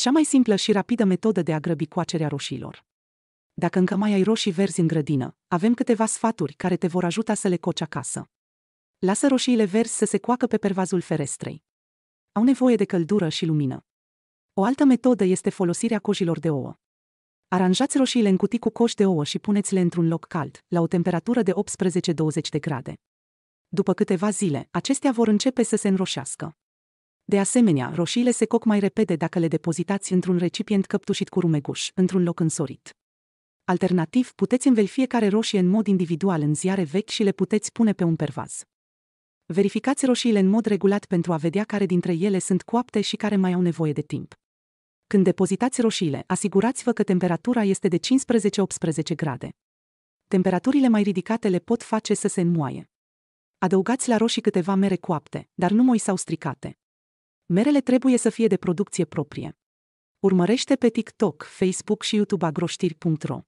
cea mai simplă și rapidă metodă de a grăbi coacerea roșiilor. Dacă încă mai ai roșii verzi în grădină, avem câteva sfaturi care te vor ajuta să le coci acasă. Lasă roșiile verzi să se coacă pe pervazul ferestrei. Au nevoie de căldură și lumină. O altă metodă este folosirea cojilor de ouă. Aranjați roșiile în cutii cu coș de ouă și puneți-le într-un loc cald, la o temperatură de 18-20 de grade. După câteva zile, acestea vor începe să se înroșească. De asemenea, roșiile se coc mai repede dacă le depozitați într-un recipient căptușit cu rumeguș, într-un loc însorit. Alternativ, puteți înveli fiecare roșie în mod individual în ziare vechi și le puteți pune pe un pervaz. Verificați roșiile în mod regulat pentru a vedea care dintre ele sunt coapte și care mai au nevoie de timp. Când depozitați roșiile, asigurați-vă că temperatura este de 15-18 grade. Temperaturile mai ridicate le pot face să se înmoaie. Adăugați la roșii câteva mere coapte, dar nu moi sau stricate merele trebuie să fie de producție proprie. Urmărește pe TikTok, Facebook și YouTube agroștiri.ro